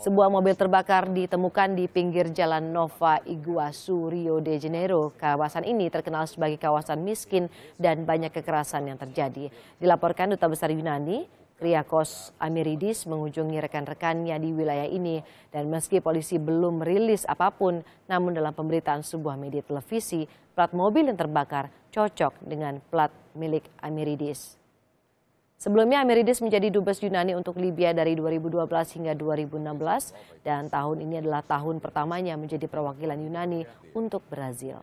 Sebuah mobil terbakar ditemukan di pinggir Jalan Nova Iguazu, Rio de Janeiro. Kawasan ini terkenal sebagai kawasan miskin dan banyak kekerasan yang terjadi. Dilaporkan Duta Besar Yunani, Kriakos Amiridis mengunjungi rekan-rekannya di wilayah ini dan meski polisi belum merilis apapun, namun dalam pemberitaan sebuah media televisi, plat mobil yang terbakar cocok dengan plat milik Amiridis. Sebelumnya Ameridis menjadi dubes Yunani untuk Libya dari 2012 hingga 2016 dan tahun ini adalah tahun pertamanya menjadi perwakilan Yunani untuk Brazil.